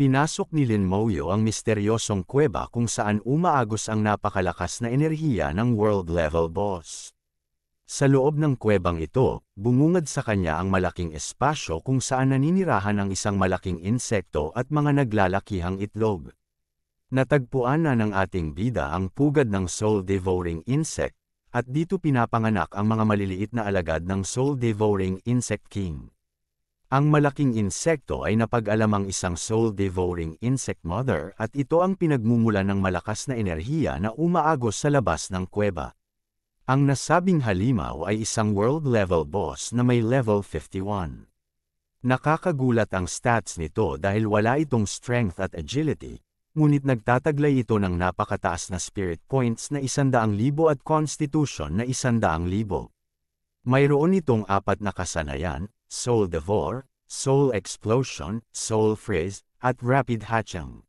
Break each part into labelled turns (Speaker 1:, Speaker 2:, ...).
Speaker 1: Pinasok ni Lin Moyo ang misteryosong kuweba kung saan umaagos ang napakalakas na enerhiya ng world-level boss. Sa loob ng kuwebang ito, bumungad sa kanya ang malaking espasyo kung saan naninirahan ang isang malaking insekto at mga naglalakihang itlog. Natagpuan na ng ating bida ang pugad ng soul-devouring insect, at dito pinapanganak ang mga maliliit na alagad ng soul-devouring insect king. Ang malaking insekto ay napag-alamang isang soul-devouring insect mother at ito ang pinagmumula ng malakas na enerhiya na umaagos sa labas ng kuweba. Ang nasabing halimaw ay isang world-level boss na may level 51. Nakakagulat ang stats nito dahil wala itong strength at agility, ngunit nagtataglay ito ng napakataas na spirit points na 100,000 at constitution na 100,000. Mayroon itong apat na kasanayan, Soul devour, Soul Explosion, Soul Freeze, at Rapid Hatching.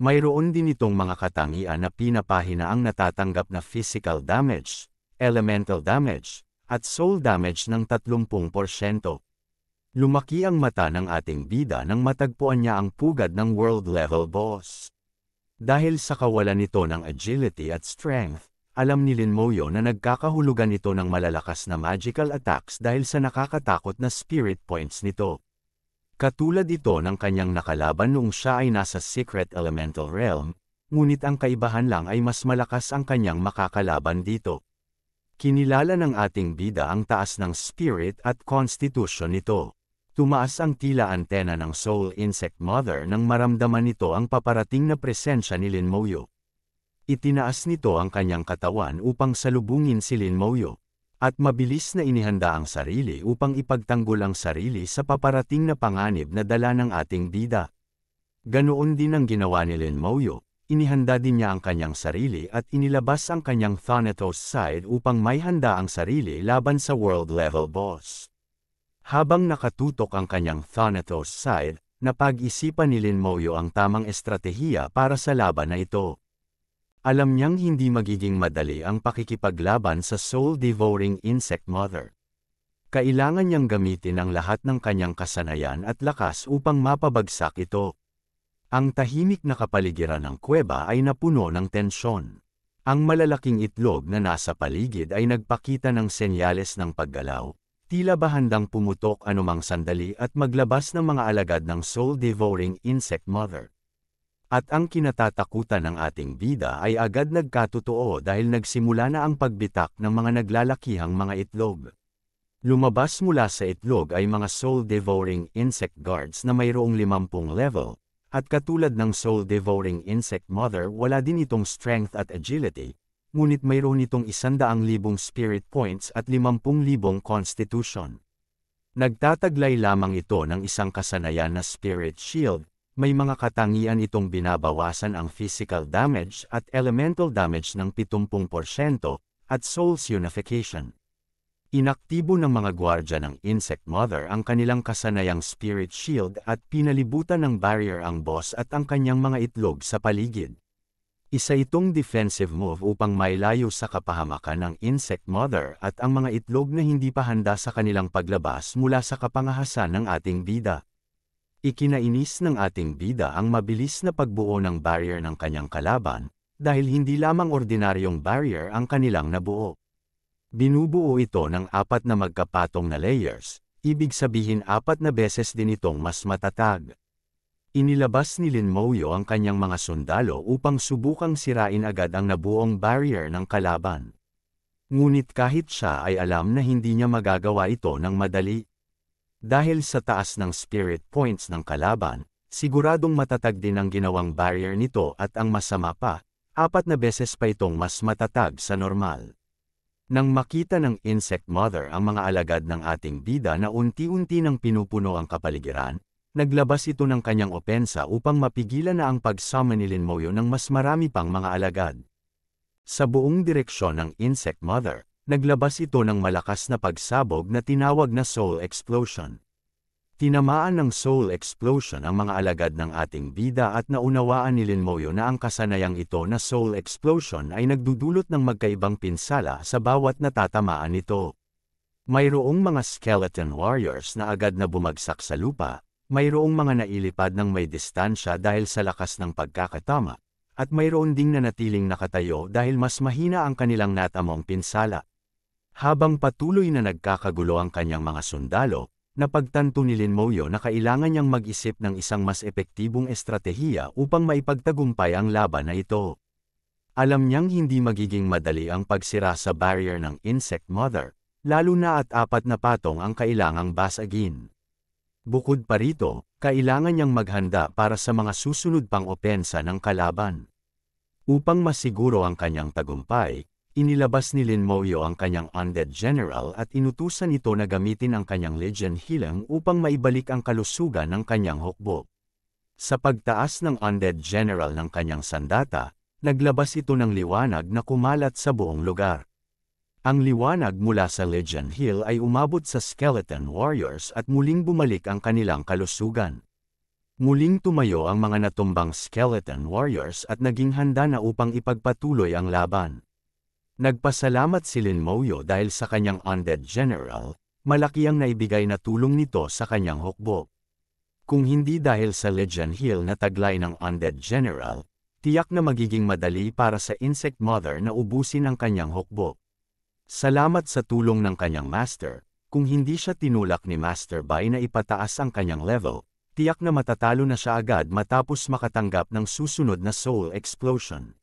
Speaker 1: Mayroon din itong mga katangian na pinapahina ang natatanggap na physical damage, elemental damage, at soul damage ng 30%. Lumaki ang mata ng ating bida nang matagpuan niya ang pugad ng world-level boss. Dahil sa kawalan nito ng agility at strength, alam ni Lin Moyo na nagkakahulugan ito ng malalakas na magical attacks dahil sa nakakatakot na spirit points nito. Katulad ito ng kanyang nakalaban noong siya ay nasa Secret Elemental Realm, ngunit ang kaibahan lang ay mas malakas ang kanyang makakalaban dito. Kinilala ng ating bida ang taas ng spirit at constitution nito. Tumaas ang tila antena ng Soul Insect Mother nang maramdaman nito ang paparating na presensya ni Lin Moyo. Itinaas nito ang kanyang katawan upang salubungin si Lin Moyo, at mabilis na inihanda ang sarili upang ipagtanggol ang sarili sa paparating na panganib na dala ng ating bida. Ganoon din ang ginawa ni Lin Moyo, inihanda din niya ang kanyang sarili at inilabas ang kanyang Thanatos side upang may handa ang sarili laban sa world level boss. Habang nakatutok ang kanyang Thanatos side, napag-isipan ni Lin Moyo ang tamang estratehiya para sa laban na ito. Alam niyang hindi magiging madali ang pakikipaglaban sa soul-devouring insect mother. Kailangan niyang gamitin ang lahat ng kanyang kasanayan at lakas upang mapabagsak ito. Ang tahimik na kapaligiran ng kuweba ay napuno ng tensyon. Ang malalaking itlog na nasa paligid ay nagpakita ng senyales ng paggalaw. Tila ba handang pumutok anumang sandali at maglabas ng mga alagad ng soul-devouring insect mother. At ang kinatatakutan ng ating bida ay agad nagkatotoo dahil nagsimula na ang pagbitak ng mga naglalakihang mga itlog. Lumabas mula sa itlog ay mga soul-devouring insect guards na mayroong 50 level, at katulad ng soul-devouring insect mother wala din itong strength at agility, ngunit mayroon itong 100,000 spirit points at 50,000 constitution. Nagtataglay lamang ito ng isang kasanayan na spirit shield, may mga katangian itong binabawasan ang physical damage at elemental damage ng 70% at soul's unification. Inaktibo ng mga gwardya ng Insect Mother ang kanilang kasanayang spirit shield at pinalibutan ng barrier ang boss at ang kanyang mga itlog sa paligid. Isa itong defensive move upang mailayo sa kapahamakan ng Insect Mother at ang mga itlog na hindi pa handa sa kanilang paglabas mula sa kapangahasan ng ating bida. Ikinainis ng ating bida ang mabilis na pagbuo ng barrier ng kanyang kalaban, dahil hindi lamang ordinaryong barrier ang kanilang nabuo. Binubuo ito ng apat na magkapatong na layers, ibig sabihin apat na beses din itong mas matatag. Inilabas ni Lin Moyo ang kanyang mga sundalo upang subukang sirain agad ang nabuong barrier ng kalaban. Ngunit kahit siya ay alam na hindi niya magagawa ito ng madali. Dahil sa taas ng spirit points ng kalaban, siguradong matatag din ang ginawang barrier nito at ang masama pa, apat na beses pa itong mas matatag sa normal. Nang makita ng insect mother ang mga alagad ng ating bida na unti-unti nang pinupuno ang kapaligiran, naglabas ito ng kanyang opensa upang mapigilan na ang pagsama ni Lin Moyo ng mas marami pang mga alagad. Sa buong direksyon ng insect mother, naglabas ito ng malakas na pagsabog na tinawag na soul explosion. Tinamaan ng soul explosion ang mga alagad ng ating bida at naunawaan ni Linmoyo na ang kasanayang ito na soul explosion ay nagdudulot ng magkaibang pinsala sa bawat natatamaan nito. Mayroong mga skeleton warriors na agad na bumagsak sa lupa, mayroong mga nailipad ng may distansya dahil sa lakas ng pagkakatama, at mayroon ding nanatiling nakatayo dahil mas mahina ang kanilang natamong pinsala. Habang patuloy na nagkakagulo ang kanyang mga sundalo, napagtanto ni Lin Moyo na kailangan niyang mag-isip ng isang mas epektibong estratehiya upang maipagtagumpay ang laban na ito. Alam niyang hindi magiging madali ang pagsira sa barrier ng insect mother, lalo na at apat na patong ang kailangang basagin. Bukod pa rito, kailangan niyang maghanda para sa mga susunod pang opensa ng kalaban. Upang masiguro ang kanyang tagumpay, Inilabas ni Lin Moyo ang kanyang undead general at inutusan ito na gamitin ang kanyang legend hilang upang maibalik ang kalusugan ng kanyang hukbo. Sa pagtaas ng undead general ng kanyang sandata, naglabas ito ng liwanag na kumalat sa buong lugar. Ang liwanag mula sa Legend Hill ay umabot sa Skeleton Warriors at muling bumalik ang kanilang kalusugan. Muling tumayo ang mga natumbang Skeleton Warriors at naging handa na upang ipagpatuloy ang laban. Nagpasalamat si Lin Moyo dahil sa kanyang undead general, malaki ang naibigay na tulong nito sa kanyang hukbo. Kung hindi dahil sa Legion Hill na taglay ng undead general, tiyak na magiging madali para sa insect mother na ubusin ang kanyang hukbo. Salamat sa tulong ng kanyang master, kung hindi siya tinulak ni Master Bai na ipataas ang kanyang level, tiyak na matatalo na siya agad matapos makatanggap ng susunod na soul explosion.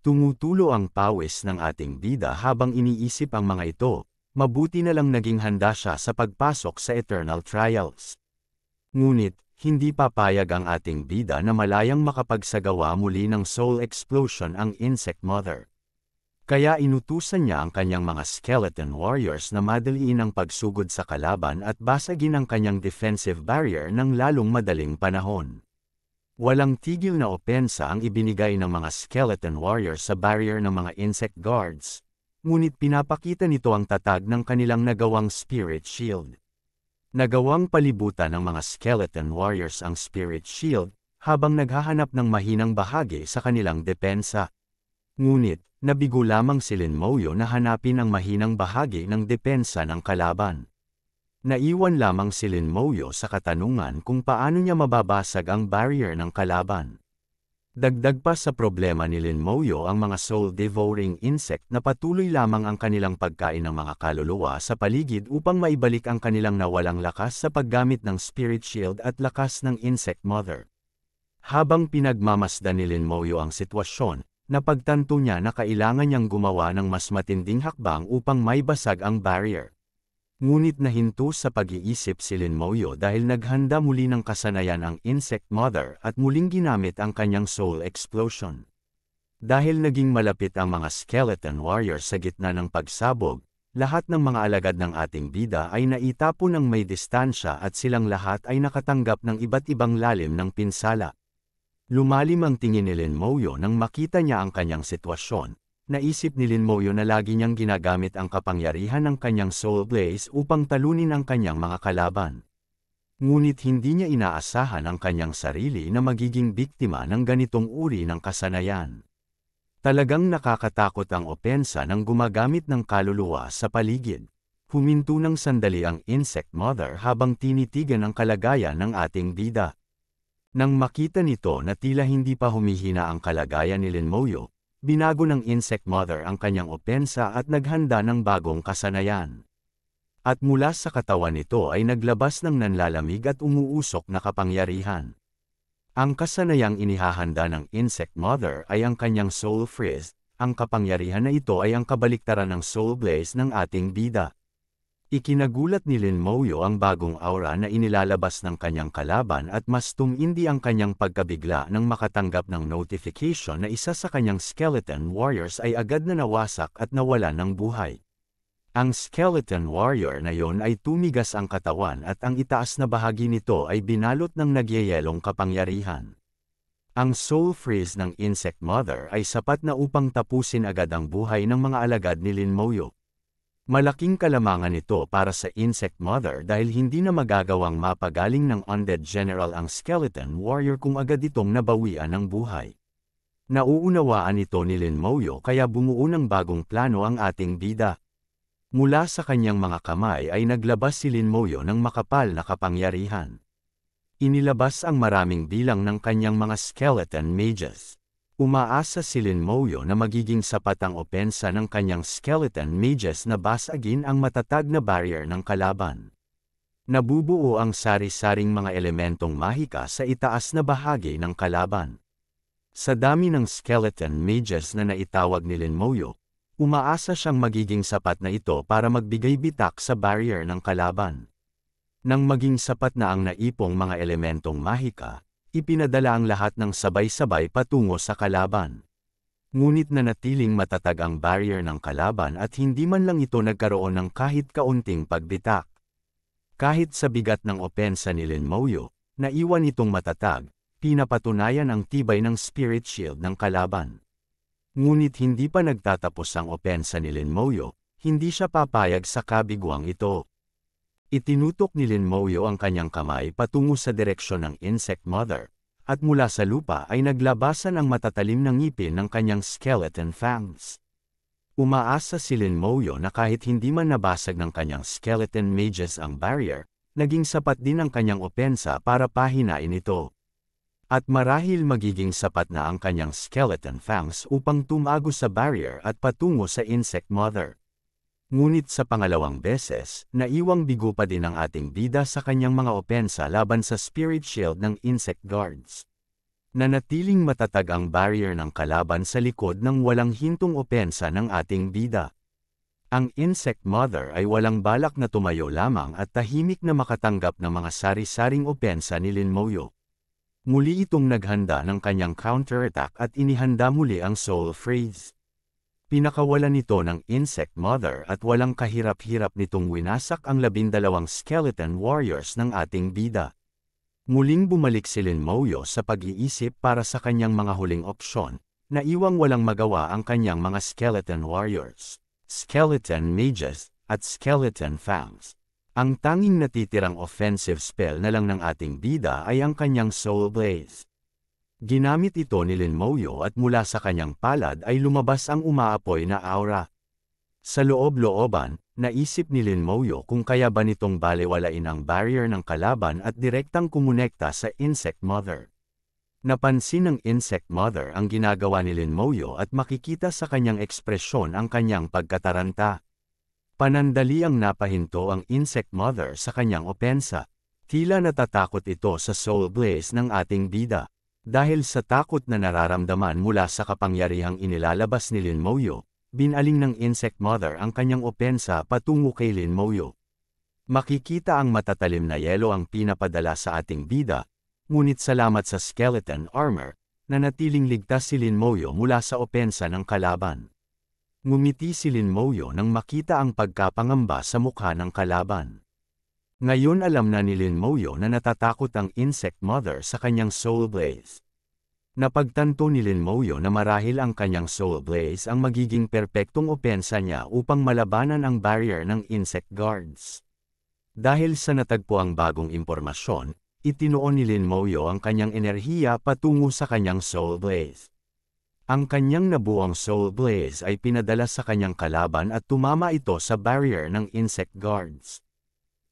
Speaker 1: Tumutulo ang pawis ng ating bida habang iniisip ang mga ito, mabuti na lang naging handa siya sa pagpasok sa eternal trials. Ngunit, hindi papayag ang ating bida na malayang makapagsagawa muli ng soul explosion ang insect mother. Kaya inutusan niya ang kanyang mga skeleton warriors na madaliin ang pagsugod sa kalaban at basagin ang kanyang defensive barrier ng lalong madaling panahon. Walang tigil na opensa ang ibinigay ng mga skeleton warrior sa barrier ng mga insect guards, ngunit pinapakita nito ang tatag ng kanilang nagawang spirit shield. Nagawang palibutan ng mga skeleton warriors ang spirit shield habang naghahanap ng mahinang bahagi sa kanilang depensa. Ngunit, nabigo lamang si Lin Moyo na hanapin ang mahinang bahagi ng depensa ng kalaban. Naiwan lamang si Lin Moyo sa katanungan kung paano niya mababasag ang barrier ng kalaban. Dagdag pa sa problema ni Lin Moyo ang mga soul-devouring insect na patuloy lamang ang kanilang pagkain ng mga kaluluwa sa paligid upang maibalik ang kanilang nawalang lakas sa paggamit ng spirit shield at lakas ng insect mother. Habang pinagmamasdan ni Lin Moyo ang sitwasyon, napagtanto niya na kailangan niyang gumawa ng mas matinding hakbang upang may ang barrier ngunit nahinto sa pag-iisip si Lin Moyo dahil naghanda muli ng kasanayan ang Insect Mother at muling ginamit ang kanyang Soul Explosion. Dahil naging malapit ang mga Skeleton Warrior sa gitna ng pagsabog, lahat ng mga alagad ng ating bida ay naitapon ng may distansya at silang lahat ay nakatanggap ng iba't ibang lalim ng pinsala. Lumalim ang tingin ni Lin Moyo nang makita niya ang kanyang sitwasyon, naisip ni Lin Moyo na lagi niyang ginagamit ang kapangyarihan ng kanyang soul blaze upang talunin ang kanyang mga kalaban. Ngunit hindi niya inaasahan ang kanyang sarili na magiging biktima ng ganitong uri ng kasanayan. Talagang nakakatakot ang opensa ng gumagamit ng kaluluwa sa paligid. Huminto ng sandali ang insect mother habang tinitigan ang kalagayan ng ating bida. Nang makita nito na tila hindi pa humihina ang kalagayan ni Lin Moyo, Binago ng insect mother ang kanyang opensa at naghanda ng bagong kasanayan. At mula sa katawan nito ay naglabas ng nanlalamig at umuusok na kapangyarihan. Ang kasanayang inihahanda ng insect mother ay ang kanyang soul frizz, ang kapangyarihan na ito ay ang kabaliktaran ng soul blaze ng ating bida. Ikinagulat ni Lin Moyo ang bagong aura na inilalabas ng kanyang kalaban at mas tumindi ang kanyang pagkabigla nang makatanggap ng notification na isa sa kanyang skeleton warriors ay agad na nawasak at nawala ng buhay. Ang skeleton warrior na yon ay tumigas ang katawan at ang itaas na bahagi nito ay binalot ng nagyayelong kapangyarihan. Ang soul freeze ng insect mother ay sapat na upang tapusin agad ang buhay ng mga alagad ni Lin Moyo. Malaking kalamangan ito para sa insect mother dahil hindi na magagawang mapagaling ng undead general ang skeleton warrior kung agad itong nabawian ng buhay. Nauunawaan ito ni Lin Moyo kaya bumuo ng bagong plano ang ating bida. Mula sa kanyang mga kamay ay naglabas si Lin Moyo ng makapal na kapangyarihan. Inilabas ang maraming bilang ng kanyang mga skeleton mages. Umaasa si Lin Moyo na magiging sapat ang opensa ng kanyang skeleton mages na basagin ang matatag na barrier ng kalaban. Nabubuo ang sari-saring mga elementong mahika sa itaas na bahagi ng kalaban. Sa dami ng skeleton mages na naitawag ni Lin Moyo, umaasa siyang magiging sapat na ito para magbigay bitak sa barrier ng kalaban. Nang maging sapat na ang naipong mga elementong mahika, ipinadala ang lahat ng sabay-sabay patungo sa kalaban. Ngunit nanatiling matatag ang barrier ng kalaban at hindi man lang ito nagkaroon ng kahit kaunting pagbitak. Kahit sa bigat ng opensa ni Moyo, naiwan itong matatag, pinapatunayan ang tibay ng spirit shield ng kalaban. Ngunit hindi pa nagtatapos ang opensa ni Moyo, hindi siya papayag sa kabiguang ito. Itinutok ni Lin Moyo ang kanyang kamay patungo sa direksyon ng insect mother, at mula sa lupa ay naglabasan ang matatalim ng ngipin ng kanyang skeleton fangs. Umaasa si Lin Moyo na kahit hindi man nabasag ng kanyang skeleton mages ang barrier, naging sapat din ang kanyang opensa para pahinain ito. At marahil magiging sapat na ang kanyang skeleton fangs upang tumago sa barrier at patungo sa insect mother ngunit sa pangalawang beses, naiwang bigo pa din ang ating bida sa kanyang mga opensa laban sa spirit shield ng insect guards. Nanatiling matatag ang barrier ng kalaban sa likod ng walang hintong opensa ng ating bida. Ang insect mother ay walang balak na tumayo lamang at tahimik na makatanggap ng mga sari-saring opensa ni Lin Moyo. Muli itong naghanda ng kanyang counterattack at inihanda muli ang soul phrase. Pinakawalan nito ng insect mother at walang kahirap-hirap nitong winasak ang labindalawang skeleton warriors ng ating bida. Muling bumalik si Lin Moyo sa pag-iisip para sa kanyang mga huling opsyon, na iwang walang magawa ang kanyang mga skeleton warriors, skeleton mages, at skeleton fangs. Ang tanging natitirang offensive spell na lang ng ating bida ay ang kanyang soul blaze. Ginamit ito ni Lin Mouyo at mula sa kanyang palad ay lumabas ang umaapoy na aura. Sa loob-looban, naisip ni Lin Mouyo kung kaya ba nitong balewalain ang barrier ng kalaban at direktang kumonekta sa Insect Mother. Napansin ng Insect Mother ang ginagawa ni Lin Mouyo at makikita sa kanyang ekspresyon ang kanyang pagkataranta. Panandali ang napahinto ang Insect Mother sa kanyang opensa. Tila natatakot ito sa soul blaze ng ating bida. Dahil sa takot na nararamdaman mula sa kapangyarihang inilalabas ni Lin Moyo, binaling ng insect mother ang kanyang opensa patungo kay Lin Moyo. Makikita ang matatalim na yelo ang pinapadala sa ating bida, ngunit salamat sa skeleton armor, nanatiling ligtas si Lin Moyo mula sa opensa ng kalaban. Ngumiti si Lin Moyo nang makita ang pagkapangamba sa mukha ng kalaban. Ngayon alam na ni Lin Moyo na natatakot ang insect mother sa kanyang soul blaze. Napagtanto ni Lin Moyo na marahil ang kanyang soul blaze ang magiging perpektong opensa niya upang malabanan ang barrier ng insect guards. Dahil sa natagpo ang bagong impormasyon, itinoon ni Lin Moyo ang kanyang enerhiya patungo sa kanyang soul blaze. Ang kanyang nabuong soul blaze ay pinadala sa kanyang kalaban at tumama ito sa barrier ng insect guards.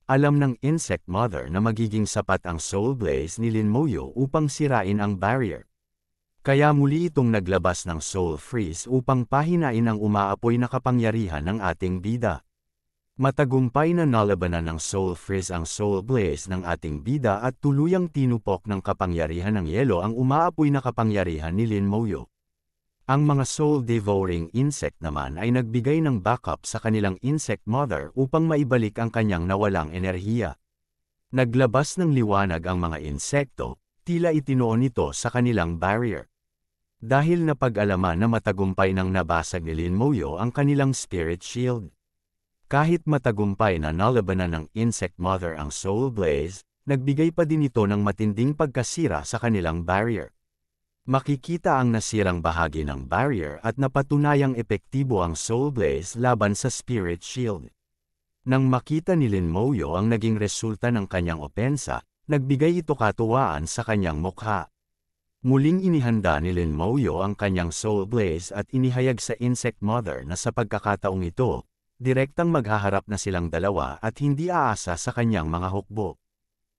Speaker 1: Alam ng insect mother na magiging sapat ang soul blaze ni Lin Moyo upang sirain ang barrier. Kaya muli itong naglabas ng soul freeze upang pahinain ang umaapoy na kapangyarihan ng ating bida. Matagumpay na nalabanan ng soul freeze ang soul blaze ng ating bida at tuluyang tinupok ng kapangyarihan ng yelo ang umaapoy na kapangyarihan ni Lin Moyo. Ang mga soul-devouring insect naman ay nagbigay ng backup sa kanilang insect mother upang maibalik ang kanyang nawalang enerhiya. Naglabas ng liwanag ang mga insekto, tila itinoon ito sa kanilang barrier. Dahil napag-alaman na matagumpay nang nabasag ni Lin Moyo ang kanilang spirit shield. Kahit matagumpay na nalabanan ng insect mother ang soul blaze, nagbigay pa din ito ng matinding pagkasira sa kanilang barrier makikita ang nasirang bahagi ng barrier at napatunayang epektibo ang Soul Blaze laban sa Spirit Shield. Nang makita ni Lin Moyo ang naging resulta ng kanyang opensa, nagbigay ito katuwaan sa kanyang mukha. Muling inihanda ni Lin Moyo ang kanyang Soul Blaze at inihayag sa Insect Mother na sa pagkakataong ito, direktang maghaharap na silang dalawa at hindi aasa sa kanyang mga hukbo.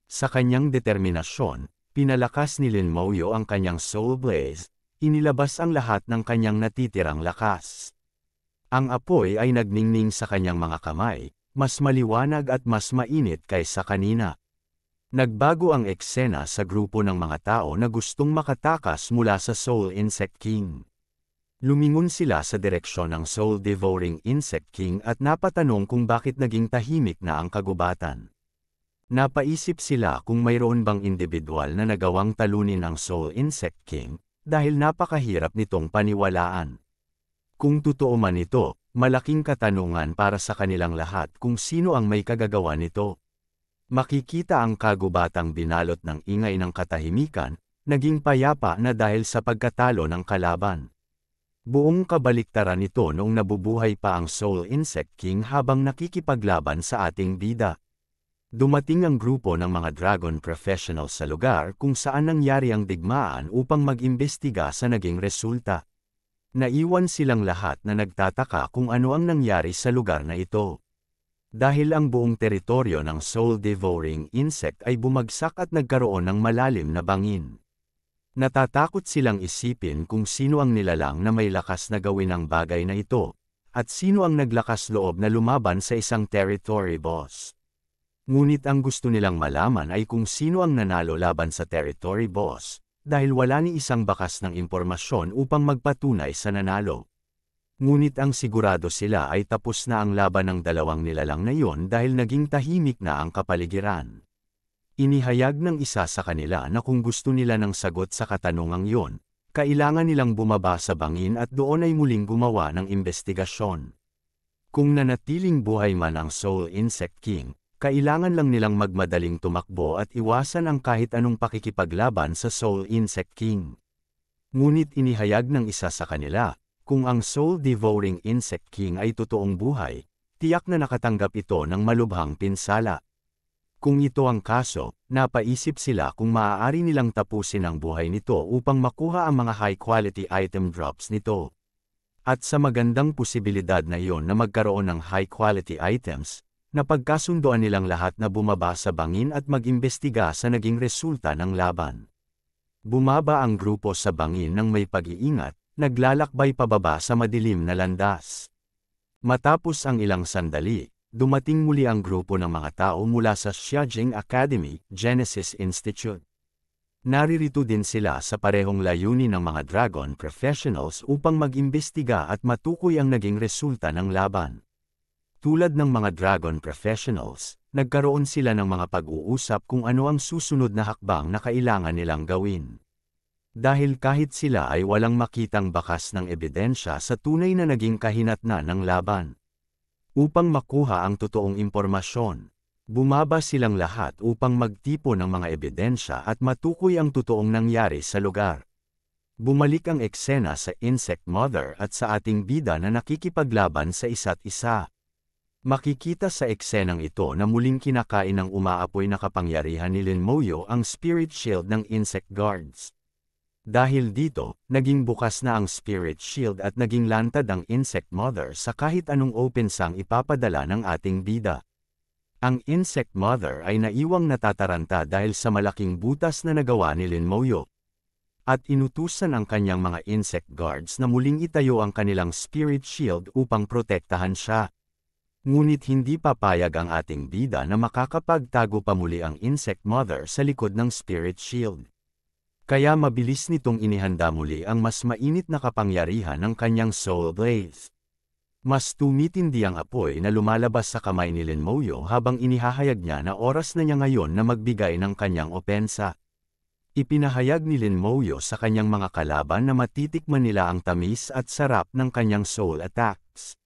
Speaker 1: Sa kanyang determinasyon, Pinalakas ni Lin Mouyo ang kanyang soul blaze, inilabas ang lahat ng kanyang natitirang lakas. Ang apoy ay nagningning sa kanyang mga kamay, mas maliwanag at mas mainit kaysa kanina. Nagbago ang eksena sa grupo ng mga tao na gustong makatakas mula sa Soul Insect King. Lumingon sila sa direksyon ng Soul Devouring Insect King at napatanong kung bakit naging tahimik na ang kagubatan. Napaisip sila kung mayroon bang individual na nagawang talunin ang Soul Insect King, dahil napakahirap nitong paniwalaan. Kung totoo man ito, malaking katanungan para sa kanilang lahat kung sino ang may kagagawa nito. Makikita ang kagubatang binalot ng ingay ng katahimikan, naging payapa na dahil sa pagkatalo ng kalaban. Buong kabaliktaran nito noong nabubuhay pa ang Soul Insect King habang nakikipaglaban sa ating bida. Dumating ang grupo ng mga Dragon Professionals sa lugar kung saan nangyari ang digmaan upang mag-imbestiga sa naging resulta. Naiwan silang lahat na nagtataka kung ano ang nangyari sa lugar na ito. Dahil ang buong teritoryo ng soul-devouring insect ay bumagsak at nagkaroon ng malalim na bangin. Natatakot silang isipin kung sino ang nilalang na may lakas na gawin ang bagay na ito, at sino ang naglakas loob na lumaban sa isang territory boss. Ngunit ang gusto nilang malaman ay kung sino ang nanalo laban sa territory boss, dahil wala ni isang bakas ng impormasyon upang magpatunay sa nanalo. Ngunit ang sigurado sila ay tapos na ang laban ng dalawang nilalang na yon dahil naging tahimik na ang kapaligiran. Inihayag ng isa sa kanila na kung gusto nila ng sagot sa katanungang iyon, kailangan nilang bumaba sa bangin at doon ay muling gumawa ng investigasyon. Kung nanatiling buhay man ang Soul Insect King, kailangan lang nilang magmadaling tumakbo at iwasan ang kahit anong pakikipaglaban sa Soul Insect King. Ngunit inihayag ng isa sa kanila, kung ang Soul Devouring Insect King ay totoong buhay, tiyak na nakatanggap ito ng malubhang pinsala. Kung ito ang kaso, napaisip sila kung maaari nilang tapusin ang buhay nito upang makuha ang mga high-quality item drops nito. At sa magandang posibilidad na iyon na magkaroon ng high-quality items, napagkasundoan nilang lahat na bumaba sa bangin at mag-imbestiga sa naging resulta ng laban. Bumaba ang grupo sa bangin ng may pag-iingat, naglalakbay pababa sa madilim na landas. Matapos ang ilang sandali, dumating muli ang grupo ng mga tao mula sa Xiajing Academy, Genesis Institute. Naririto din sila sa parehong layunin ng mga Dragon Professionals upang mag-imbestiga at matukoy ang naging resulta ng laban. Tulad ng mga Dragon Professionals, nagkaroon sila ng mga pag-uusap kung ano ang susunod na hakbang na kailangan nilang gawin. Dahil kahit sila ay walang makitang bakas ng ebidensya sa tunay na naging kahinatnan ng laban. Upang makuha ang totoong impormasyon, bumaba silang lahat upang magtipo ng mga ebidensya at matukoy ang totoong nangyari sa lugar. Bumalik ang eksena sa Insect Mother at sa ating bida na nakikipaglaban sa isa't isa. Makikita sa eksenang ito na muling kinakain ng umaapoy na kapangyarihan ni Lin Moyo ang spirit shield ng insect guards. Dahil dito, naging bukas na ang spirit shield at naging lantad ang insect mother sa kahit anong open sang ipapadala ng ating bida. Ang insect mother ay naiwang natataranta dahil sa malaking butas na nagawa ni Lin Moyo. At inutusan ang kanyang mga insect guards na muling itayo ang kanilang spirit shield upang protektahan siya ngunit hindi papayag ang ating bida na makakapagtago pa muli ang insect mother sa likod ng spirit shield. Kaya mabilis nitong inihanda muli ang mas mainit na kapangyarihan ng kanyang soul blaze. Mas tumitindi ang apoy na lumalabas sa kamay ni Lin Moyo habang inihahayag niya na oras na niya ngayon na magbigay ng kanyang opensa. Ipinahayag ni Lin Moyo sa kanyang mga kalaban na matitikman nila ang tamis at sarap ng kanyang soul attacks.